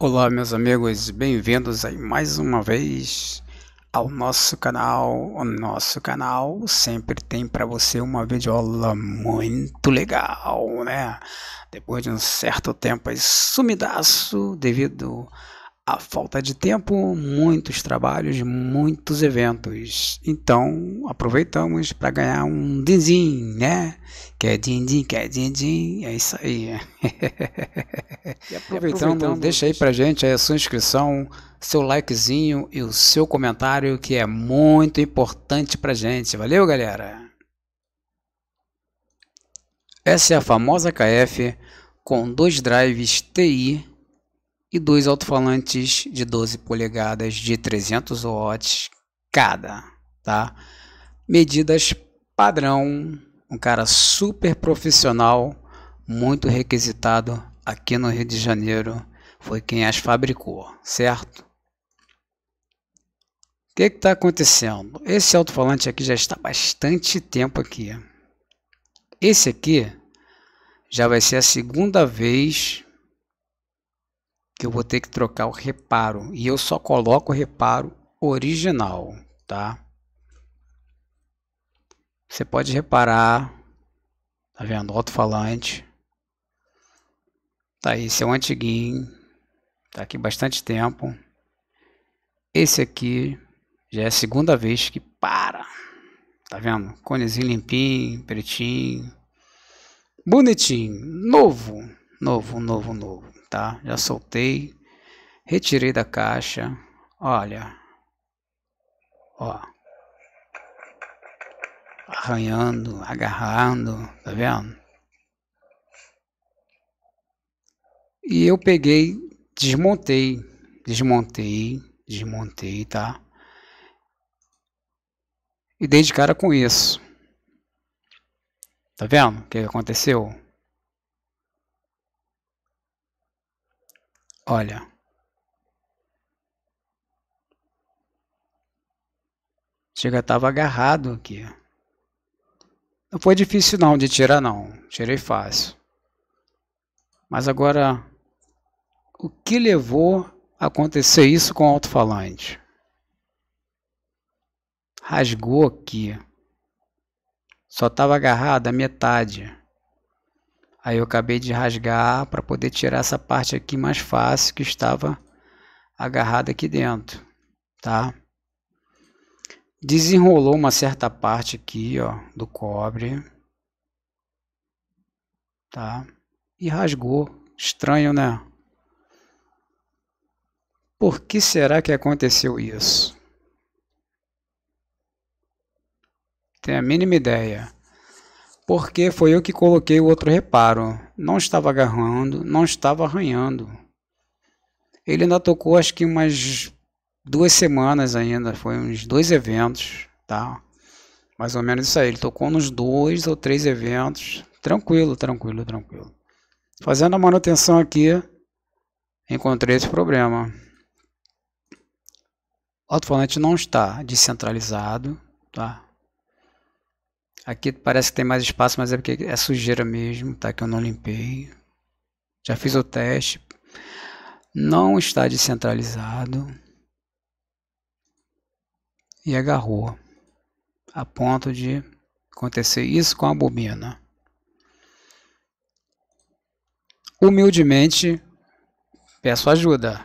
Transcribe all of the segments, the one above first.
Olá, meus amigos, bem-vindos aí mais uma vez ao nosso canal. O nosso canal sempre tem para você uma videoaula muito legal, né? Depois de um certo tempo aí sumidaço devido a falta de tempo, muitos trabalhos, muitos eventos. Então, aproveitamos para ganhar um dinzinho, né? Quer é dinzinho? quer é dinzinho? é isso aí. E aproveitando, deixa aí para gente a sua inscrição, seu likezinho e o seu comentário que é muito importante para gente. Valeu, galera. Essa é a famosa KF com dois drives TI e dois alto-falantes de 12 polegadas de 300 watts cada, tá? Medidas padrão, um cara super profissional, muito requisitado aqui no Rio de Janeiro, foi quem as fabricou, certo? O que é está acontecendo? Esse alto-falante aqui já está bastante tempo aqui. Esse aqui já vai ser a segunda vez que eu vou ter que trocar o reparo e eu só coloco o reparo original, tá? Você pode reparar, tá vendo? Alto-falante. Tá esse é um antiguinho. Tá aqui bastante tempo. Esse aqui já é a segunda vez que para. Tá vendo? Conezinho limpinho, pretinho. Bonitinho, novo novo, novo, novo, tá? Já soltei, retirei da caixa, olha, ó, arranhando, agarrando, tá vendo? E eu peguei, desmontei, desmontei, desmontei, tá? E dei de cara com isso. Tá vendo o que aconteceu? Olha Chega, tava agarrado aqui. Não foi difícil não de tirar não, tirei fácil. Mas agora, o que levou a acontecer isso com o alto-falante? Rasgou aqui. Só estava agarrado a metade. Aí eu acabei de rasgar para poder tirar essa parte aqui mais fácil que estava agarrada aqui dentro, tá? Desenrolou uma certa parte aqui, ó, do cobre, tá? E rasgou. Estranho, né? Por que será que aconteceu isso? Tem a mínima ideia porque foi eu que coloquei o outro reparo. Não estava agarrando, não estava arranhando. Ele ainda tocou acho que umas duas semanas ainda, foi uns dois eventos, tá? Mais ou menos isso aí. Ele tocou nos dois ou três eventos, tranquilo, tranquilo, tranquilo. Fazendo a manutenção aqui, encontrei esse problema. O alto-falante não está descentralizado, tá? Aqui parece que tem mais espaço, mas é porque é sujeira mesmo, tá? Que eu não limpei. Já fiz o teste. Não está descentralizado. E agarrou. A ponto de acontecer isso com a bobina. Humildemente, peço ajuda.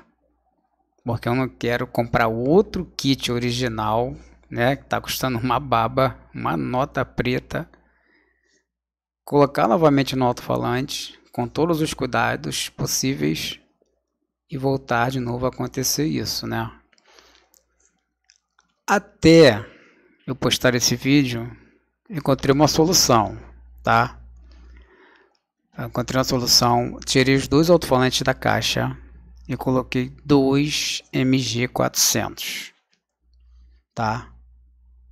Porque eu não quero comprar outro kit original, né? Que tá custando uma baba uma nota preta, colocar novamente no alto-falante com todos os cuidados possíveis e voltar de novo a acontecer isso, né? Até eu postar esse vídeo, encontrei uma solução, tá? Eu encontrei uma solução, tirei os dois alto-falantes da caixa e coloquei dois MG400, tá?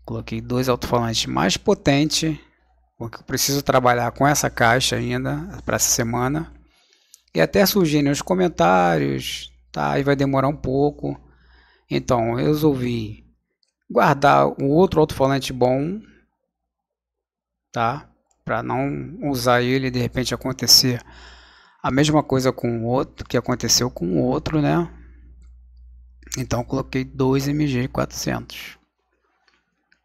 Coloquei dois alto-falantes mais potentes, porque eu preciso trabalhar com essa caixa ainda para essa semana. E até surgirem os comentários, tá? E vai demorar um pouco. Então, eu resolvi guardar o outro alto-falante bom, tá? Para não usar ele e de repente acontecer a mesma coisa com o outro que aconteceu com o outro, né? Então coloquei dois MG400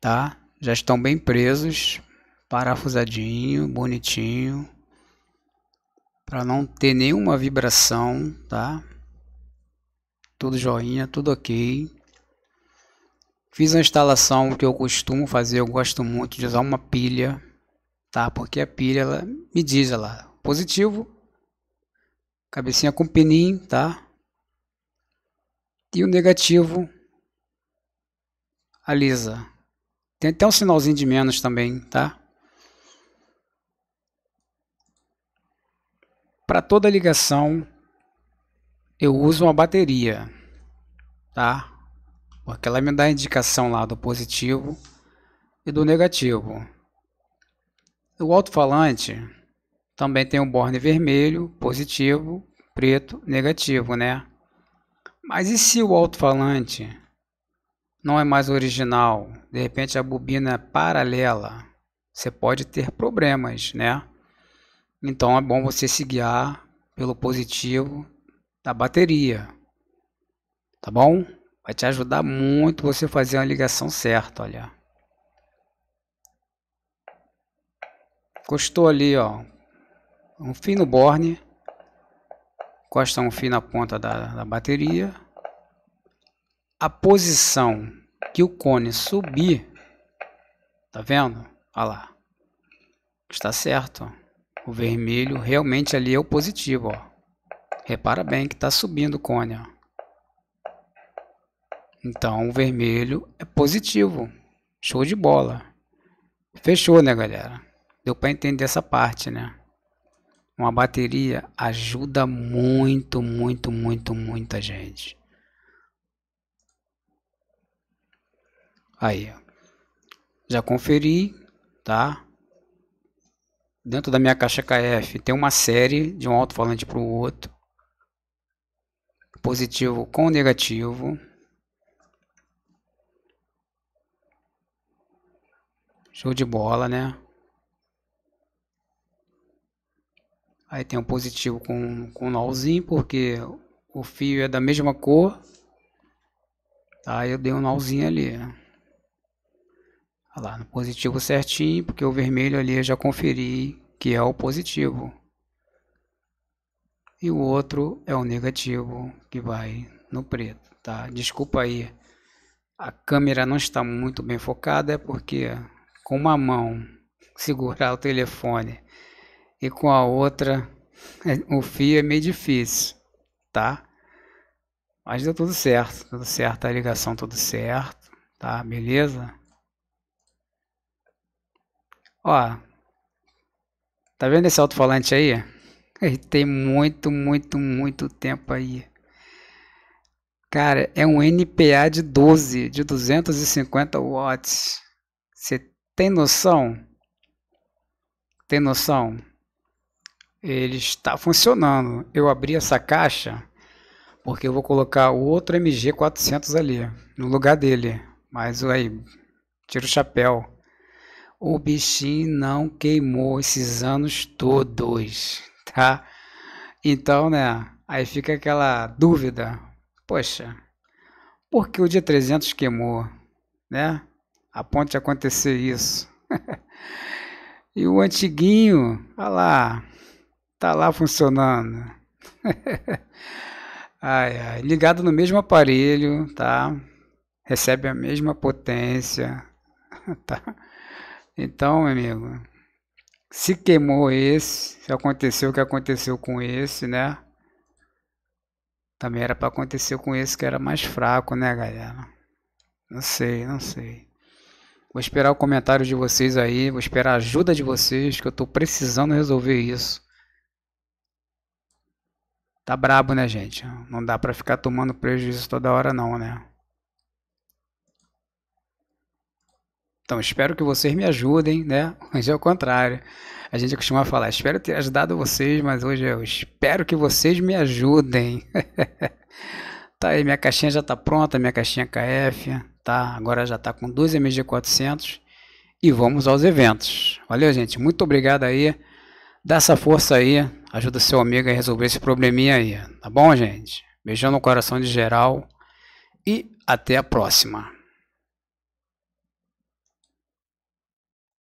tá? Já estão bem presos, parafusadinho, bonitinho, para não ter nenhuma vibração, tá? Tudo joinha, tudo ok. Fiz a instalação que eu costumo fazer, eu gosto muito de usar uma pilha, tá? Porque a pilha ela me diz lá, é positivo, cabecinha com pininho, tá? E o negativo alisa. Tem até um sinalzinho de menos também, tá? Para toda ligação, eu uso uma bateria, tá? Porque ela me dá a indicação lá do positivo e do negativo. O alto-falante também tem um borne vermelho, positivo, preto, negativo, né? Mas e se o alto-falante não é mais original, de repente a bobina é paralela, você pode ter problemas, né? Então é bom você se guiar pelo positivo da bateria, tá bom? Vai te ajudar muito você fazer a ligação certa, olha. Encostou ali, ó, um fio no borne, encosta um fio na ponta da, da bateria a posição que o cone subir, tá vendo? Olha lá. Está certo. O vermelho realmente ali é o positivo. Ó. Repara bem que está subindo o cone. Ó. Então o vermelho é positivo. Show de bola. Fechou, né, galera? Deu para entender essa parte, né? Uma bateria ajuda muito, muito, muito, muita gente. Aí, já conferi, tá? Dentro da minha caixa KF tem uma série de um alto-falante para o outro. Positivo com negativo. Show de bola, né? Aí tem um positivo com, com um nozinho, porque o fio é da mesma cor. Tá, eu dei um nozinho ali. Né? Olha tá lá, no positivo certinho, porque o vermelho ali eu já conferi que é o positivo. E o outro é o negativo, que vai no preto, tá? Desculpa aí, a câmera não está muito bem focada, é porque com uma mão segurar o telefone e com a outra o fio é meio difícil, tá? Mas deu tudo certo, tudo certo a ligação, tudo certo, tá? Beleza? Ó, tá vendo esse alto-falante aí? Ele tem muito, muito, muito tempo aí. Cara, é um NPA de 12, de 250 watts. Você tem noção? Tem noção? Ele está funcionando. Eu abri essa caixa porque eu vou colocar o outro MG400 ali, no lugar dele. Mas aí, tira o chapéu o bichinho não queimou esses anos todos, tá? Então, né, aí fica aquela dúvida, poxa, por que o dia 300 queimou, né? A ponte de acontecer isso. e o antiguinho, olha lá, tá lá funcionando. ai, ai, ligado no mesmo aparelho, tá? Recebe a mesma potência, tá? Então, meu amigo, se queimou esse, se aconteceu o que aconteceu com esse, né? Também era para acontecer com esse que era mais fraco, né, galera? Não sei, não sei. Vou esperar o comentário de vocês aí, vou esperar a ajuda de vocês, que eu tô precisando resolver isso. Tá brabo, né, gente? Não dá pra ficar tomando prejuízo toda hora não, né? Então, espero que vocês me ajudem, né? Mas é o contrário. A gente costuma falar, espero ter ajudado vocês, mas hoje eu espero que vocês me ajudem. tá aí, minha caixinha já tá pronta, minha caixinha KF, tá? Agora já tá com 2 MG400 e vamos aos eventos. Valeu, gente. Muito obrigado aí. Dá essa força aí, ajuda seu amigo a resolver esse probleminha aí, tá bom, gente? Beijão no coração de geral e até a próxima.